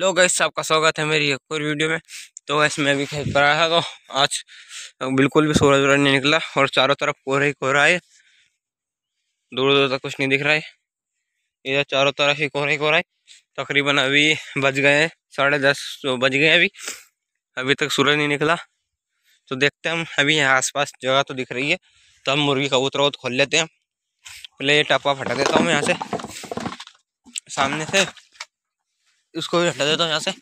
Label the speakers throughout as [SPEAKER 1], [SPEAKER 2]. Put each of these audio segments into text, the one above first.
[SPEAKER 1] लो gas आपका स्वागत है मेरी एक और वीडियो में तो वैसे मैं भी खेत पर आया था तो आज बिल्कुल भी सूरज वूरज नहीं निकला और चारों तरफ कोहरा ही कोहरा है दूर दूर तक कुछ नहीं दिख रहा है इधर चारों तरफ ही कोहरा ही कोहरा है तकरीबन अभी बज गए हैं साढ़े दस तो बज गए अभी अभी तक सूरज नहीं निकला तो देखते हैं हम अभी यहाँ आस जगह तो दिख रही है तो हम मुर्गी कबूतर वो खोल लेते हैं पहले ये टपा फटा देता हूँ मैं यहाँ से सामने से उसको भी हटा देता हूँ यहाँ से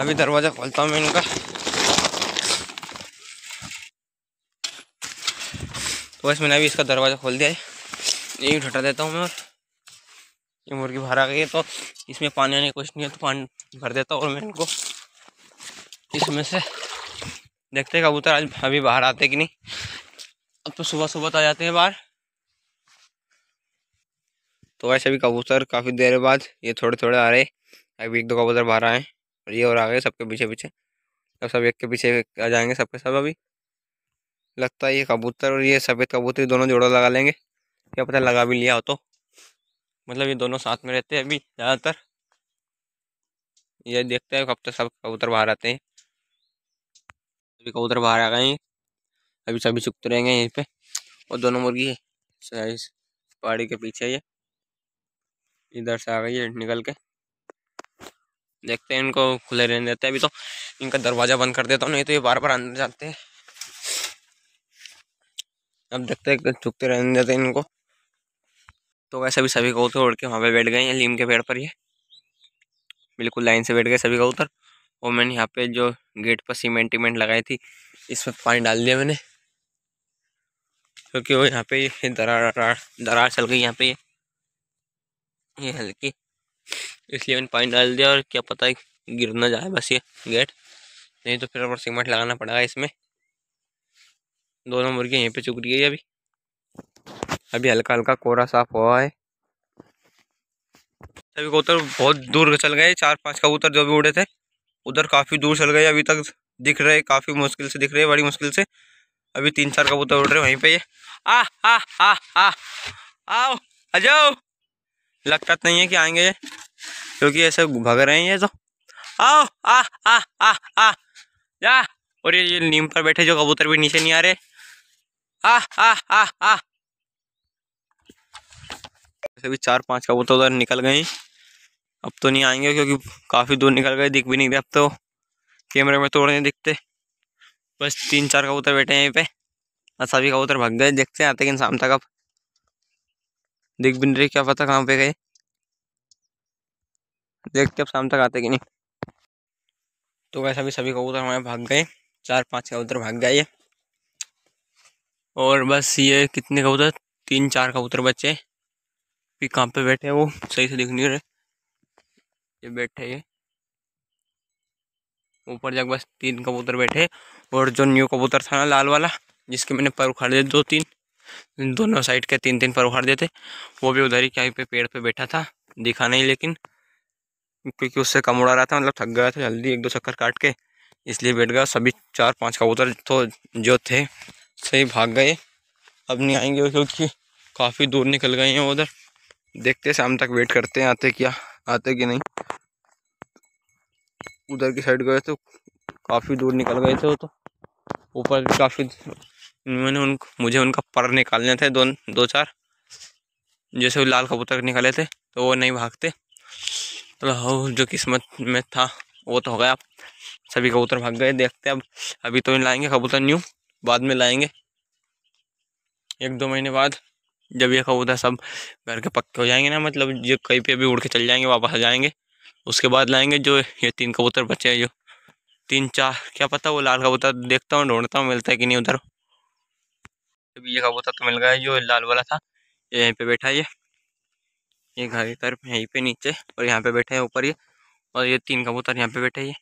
[SPEAKER 1] अभी दरवाज़ा खोलता हूँ मैं इनका तो बस मैंने अभी इसका दरवाज़ा खोल दिया है ये भी हटा देता हूँ मैं और ये मुर्गी बाहर आ गई है तो इसमें पानी आने की कोशिश नहीं है तो पानी भर देता हूँ और मैं इनको इसमें से देखते कबूतर आज अभी बाहर आते कि नहीं अब तो सुबह सुबह तो आ जाते हैं बाहर तो वैसे अभी कबूतर काफ़ी देर बाद ये थोड़े थोड़े आ रहे अभी एक दो कबूतर बाहर आए और ये और आ गए सबके पीछे पीछे अब सब एक के पीछे आ जाएंगे सबके सब अभी लगता है ये कबूतर और ये सफ़ेद कबूतर दोनों जोड़ा लगा लेंगे क्या पता लगा भी लिया हो तो मतलब ये दोनों साथ में रहते हैं अभी ज़्यादातर ये देखते हैं कब तक सब कबूतर बाहर आते हैं अभी कबूतर बाहर आ गए अभी सभी चुपते रहेंगे यहीं पे और दोनों मुर्गी पहाड़ी के पीछे ये इधर से आ गई है निकल के देखते हैं इनको खुले रहने देते हैं अभी तो इनका दरवाज़ा बंद कर देता हूँ नहीं तो ये बार बार अंदर जाते हैं अब देखते हैं चुकते रहने देते हैं इनको तो वैसे भी सभी कबूतर उड़ के वहाँ पे बैठ गए हैं लीम के पेड़ पर ये बिल्कुल लाइन से बैठ गए सभी कबूतर और मैंने यहाँ पे जो गेट पर सीमेंट टीमेंट लगाई थी इस पर पानी डाल दिया मैंने क्योंकि वो यहाँ पे दरार दरार चल गई यहाँ पे ये ये हल्की इसलिए मैंने पानी डाल दिया और क्या पता है गिर ना जाए बस ये गेट नहीं तो फिर और सीमेंट लगाना पड़ेगा इसमें दोनों मुर्गियाँ यहीं पे चुक रही है अभी अभी हल्का हल्का कोरा साफ हुआ है सभी कबूतर बहुत दूर चल गए चार पांच कबूतर जो भी उड़े थे उधर काफ़ी दूर चल गए अभी तक दिख रहे काफ़ी मुश्किल से दिख रहे बड़ी मुश्किल से अभी तीन चार कबूतर उड़ रहे वहीं पे ये आ आ आ आ आओ आ जाओ लगता तो नहीं है कि आएंगे क्योंकि ऐसे भग रहे हैं ये तो आओ आ आ आ आ जा और ये ये नीम पर बैठे जो कबूतर भी नीचे नहीं आ रहे आ आ आ आ भी चार पांच कबूतर उधर निकल गए अब तो नहीं आएंगे क्योंकि काफ़ी दूर निकल गए दिख भी नहीं रहे अब तो कैमरे में तोड़ नहीं दिखते बस तीन चार कबूतर बैठे हैं यहीं पे और सभी कबूतर भग गए देखते हैं आते कि शाम तक अब देख भी नहीं रहे क्या पता कहाँ पे गए देखते अब शाम तक आते कि नहीं तो वैसे भी सभी कबूतर हमारे भाग गए चार पांच कबूतर भाग गए और बस ये कितने कबूतर तीन चार कबूतर बचे भी कहाँ पे बैठे हैं वो सही से दिख नहीं रहे ये बैठे ये ऊपर जाकर बस तीन कबूतर बैठे और जो न्यू कबूतर था ना लाल वाला जिसके मैंने पर उखाड़ दिए दो तीन दोनों साइड के तीन तीन पर उखाड़ देते वो भी उधर ही क्या पे पेड़ पे बैठा था दिखा नहीं लेकिन क्योंकि उससे कम उड़ा रहा था मतलब थक गया था जल्दी एक दो चक्कर काट के इसलिए बैठ गया सभी चार पांच कबूतर तो जो थे सही भाग गए अब नहीं आएंगे क्योंकि काफ़ी दूर निकल गए हैं उधर देखते शाम तक वेट करते हैं आते क्या आते कि नहीं उधर की साइड गए तो काफ़ी दूर निकल गए थे वो तो ऊपर काफ़ी मैंने उन मुझे उनका पर निकालने थे दो दो चार जैसे वो लाल कबूतर निकाले थे तो वो नहीं भागते तो जो किस्मत में था वो तो हो गया सभी कबूतर भाग गए देखते अब अभी तो लाएंगे कबूतर न्यू बाद में लाएंगे एक दो महीने बाद जब ये कबूतर सब घर के पक्के हो जाएंगे ना मतलब जो कहीं पे भी उड़ के चल जाएंगे वापस आ जाएंगे उसके बाद लाएंगे जो ये तीन कबूतर बचे हैं जो तीन चार क्या पता वो लाल कबूतर देखता हूँ ढूंढता हूँ मिलता है कि नहीं उधर अभी ये कबूतर तो मिल गया है जो लाल वाला था ये यहीं पे बैठा है ये ये घर की तरफ यहीं पे नीचे और यहाँ पे बैठे हैं ऊपर ये और ये तीन कबूतर यहाँ पे बैठे ये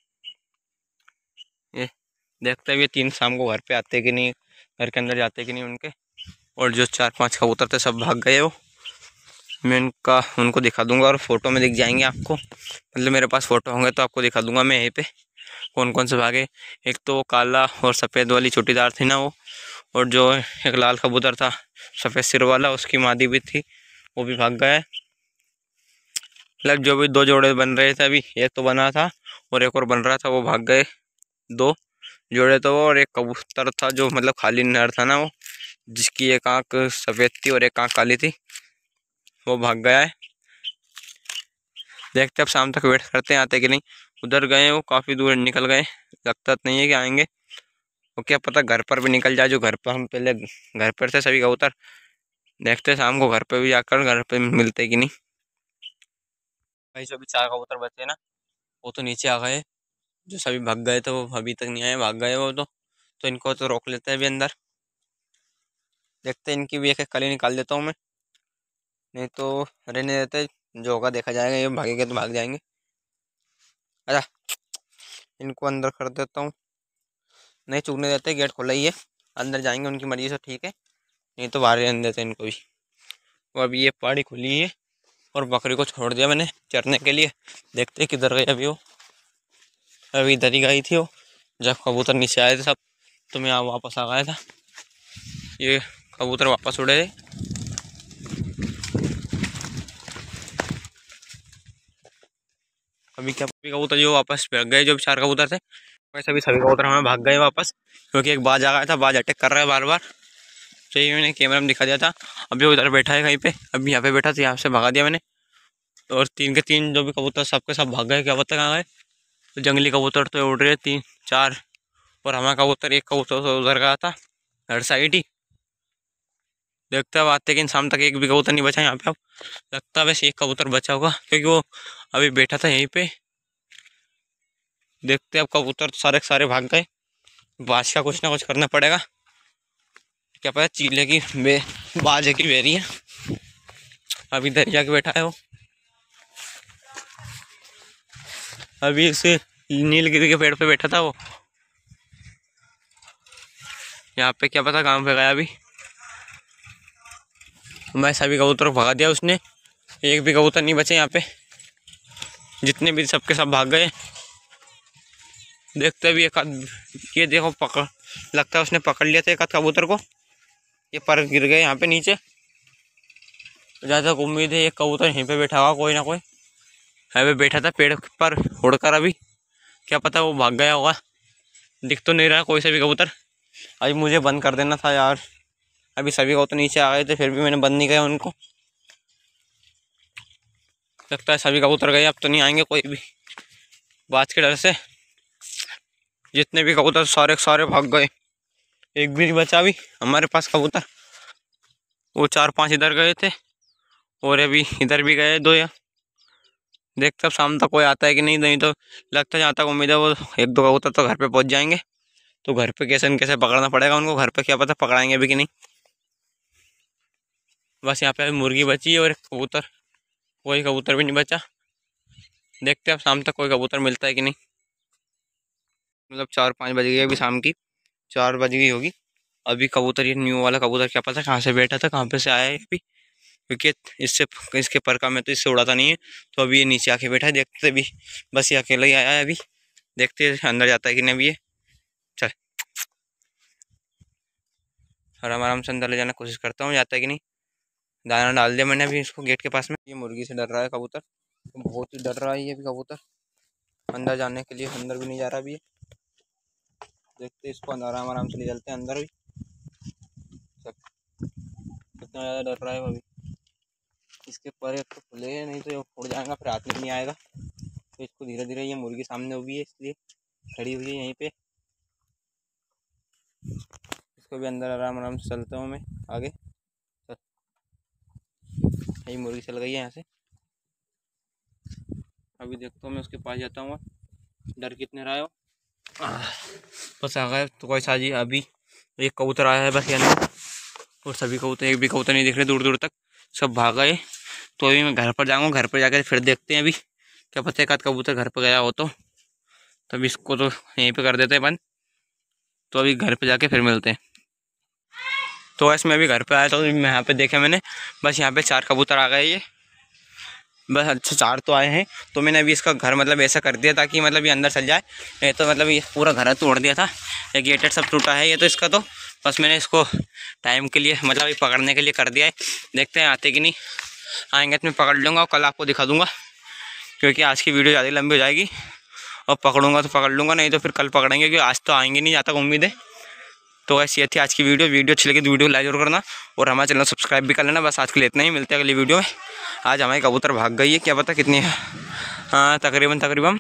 [SPEAKER 1] ये देखते हैं ये तीन शाम को घर पे आते कि नहीं घर के अंदर जाते कि नहीं उनके और जो चार पांच कबूतर थे सब भाग गए वो मैं उनका उनको दिखा दूंगा और फोटो में दिख जाएंगे आपको मतलब मेरे पास फोटो होंगे तो आपको दिखा दूंगा मैं यहीं पे कौन कौन से भागे एक तो काला और सफ़ेद वाली चुटीदार थी ना वो और जो एक लाल कबूतर था सफ़ेद सिर वाला उसकी मादी भी थी वो भी भाग गया मतलब जो भी दो जोड़े बन रहे थे अभी एक तो बना था और एक और बन रहा था वो भाग गए दो जोड़े तो और एक कबूतर था जो मतलब खाली नहर था ना वो जिसकी एक आंख सफ़ेद थी और एक आंख काली थी वो भाग गया है देखते अब शाम तक वेट करते हैं आते कि नहीं उधर गए वो काफ़ी दूर निकल गए लगता तो नहीं है कि आएंगे वो क्या पता घर पर भी निकल जाए जो घर पर हम पहले घर पर थे सभी कबूतर देखते शाम को घर पर भी जाकर घर पर मिलते कि नहीं भाई अभी चार कबूतर बचे ना वो तो नीचे आ गए जो सभी भाग गए थे वो अभी तक नहीं आए भाग गए वो तो तो इनको तो रोक लेते हैं अभी अंदर देखते हैं इनकी भी एक एक कली निकाल देता हूँ मैं नहीं तो रहने देते जो होगा देखा जाएगा ये भागेंगे तो भाग जाएंगे अच्छा इनको अंदर कर देता हूँ नहीं चूकने देते गेट खुला ही है अंदर जाएंगे उनकी मर्जी से ठीक है नहीं तो बाहर रहने देते इनको भी वो तो अभी ये पहाड़ी खुली है और बकरी को छोड़ दिया मैंने चरने के लिए देखते किधर गई अभी वो अभी इधर ही गई थी वो जब कबूतर नीचे आए थे सब तो मैं यहाँ वापस आ गया था ये कबूतर वापस उड़े थे अभी क्या कबूतर जो वापस गए जो चार कबूतर थे वैसे भी सभी कबूतर हमें भाग गए वापस क्योंकि एक बाज आ गया था बाज अटैक कर रहा है बार बार तो ये मैंने कैमरा में दिखा दिया था अभी उधर बैठा है कहीं पे अभी यहाँ पे बैठा था यहाँ से भागा दिया मैंने तो और तीन के तीन जो भी कबूतर सबके सब भाग गए क्या बता कहाँ गए तो जंगली कबूतर तो उड़ रहे तीन चार और हमारा कबूतर एक कबूतर तो उधर गया था हर साइड ही देखते हैं आते कि शाम तक एक भी कबूतर नहीं बचा यहाँ पे अब लगता है वैसे एक कबूतर बचा होगा क्योंकि वो अभी बैठा था यहीं पे देखते हैं अब कबूतर तो सारे सारे भाग गए बाज का कुछ ना कुछ करना पड़ेगा क्या पता चीले की बे बाज की बेरी है अभी इधर जाके बैठा है वो अभी इसे नीलगिरी के पेड़ पे बैठा था वो यहाँ पे क्या पता काम पे गया अभी मैं सभी कबूतर को भगा दिया उसने एक भी कबूतर नहीं बचे यहाँ पे जितने भी सबके सब भाग गए देखते भी एक ये देखो पकड़ लगता है उसने पकड़ लिया था एक आध कबूतर को ये पर गिर गए यहाँ पे नीचे जहाँ तक उम्मीद है एक कबूतर यहीं पे बैठा हुआ कोई ना कोई हाईवे बैठा था पेड़ पर उड़कर अभी क्या पता वो भाग गया होगा दिख तो नहीं रहा कोई सभी भी कबूतर अभी मुझे बंद कर देना था यार अभी सभी कबूतर तो नीचे आ गए थे फिर भी मैंने बंद नहीं किया उनको लगता है सभी कबूतर गए अब तो नहीं आएंगे कोई भी बाज के डर से जितने भी कबूतर सारे सारे भाग गए एक भी नहीं बचा अभी हमारे पास कबूतर वो चार पांच इधर गए थे और अभी इधर भी गए दो या देखते अब शाम तक कोई आता है कि नहीं नहीं तो लगता जहाँ तक उम्मीद है वो एक दो कबूतर तो घर पे पहुँच जाएंगे तो घर पे कैसे न कैसे पकड़ना पड़ेगा उनको घर पे क्या पता पकड़ाएंगे अभी कि नहीं बस यहाँ पे अभी मुर्गी बची है और कबूतर कोई कबूतर भी नहीं बचा देखते अब शाम तक कोई कबूतर मिलता है कि नहीं मतलब चार पाँच बज गई अभी शाम की चार बज गई होगी अभी कबूतर ये न्यू वाला कबूतर क्या पता कहाँ से बैठा था कहाँ पे से आया है अभी क्योंकि इससे इसके पर का मैं तो इससे उड़ाता नहीं है तो अभी ये नीचे आके बैठा है देखते भी बस ये अकेला ही आया है अभी देखते अंदर जाता है कि नहीं अभी ये चल आराम आराम से अंदर ले जाने की कोशिश करता हूँ जाता है कि नहीं दाना डाल दिया मैंने अभी इसको गेट के पास में ये मुर्गी से डर रहा है कबूतर बहुत ही डर रहा है ये अभी कबूतर अंदर जाने के लिए अंदर भी नहीं जा रहा अभी देखते इसको आराम आराम से ले चलते हैं अंदर भी कितना ज़्यादा डर रहा है अभी इसके पर एक तो खुले है नहीं तो ये फूट जाएगा फिर हाथ में नहीं आएगा तो इसको धीरे धीरे ये मुर्गी सामने हुई है इसलिए खड़ी हुई है यहीं पे इसको भी अंदर आराम आराम से चलता हूँ मैं आगे यही मुर्गी चल गई है यहाँ से अभी देखता हूँ मैं उसके पास जाता हूँ डर कितने रहा है वो बस आ गए तो कैसा जी अभी एक कबूतर आया है बस यानी और सभी कबूतर एक भी कबूतर नहीं दिख रहे दूर दूर तक सब भाग गए तो अभी मैं घर पर जाऊँगा घर पर जाकर फिर देखते हैं अभी क्या पता है आध कबूतर घर पर गया हो तो तब इसको तो यहीं पे कर देते हैं बंद तो अभी घर पर जाके फिर मिलते हैं तो वैसे मैं अभी घर पे आया तो मैं यहाँ पे देखे मैंने बस यहाँ पे चार कबूतर आ गए ये बस अच्छा चार तो आए हैं तो मैंने अभी इसका घर मतलब ऐसा कर दिया ताकि मतलब ये अंदर चल जाए ये तो मतलब ये पूरा घर तोड़ दिया था ये गेटेड सब टूटा है ये तो इसका तो बस मैंने इसको टाइम के लिए मतलब ये पकड़ने के लिए कर दिया है देखते हैं आते कि नहीं आएंगे तो मैं पकड़ लूँगा और कल आपको दिखा दूँगा क्योंकि आज की वीडियो ज़्यादा लंबी हो जाएगी और पकड़ूँगा तो पकड़ लूँगा नहीं तो फिर कल पकड़ेंगे क्योंकि आज तो आएँगे नहीं तक उम्मीद है तो ऐसी ये थी आज की वीडियो वीडियो अच्छी लगी तो वीडियो लाइक जरूर करना और हमारे चैनल सब्सक्राइब भी कर लेना बस आज के लिए इतना ही मिलते हैं अगली वीडियो में आज हमारी कबूतर भाग गई है क्या पता कितनी है हाँ तकरीबन तकरीबन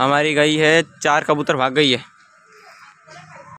[SPEAKER 1] हमारी गई है चार कबूतर भाग गई है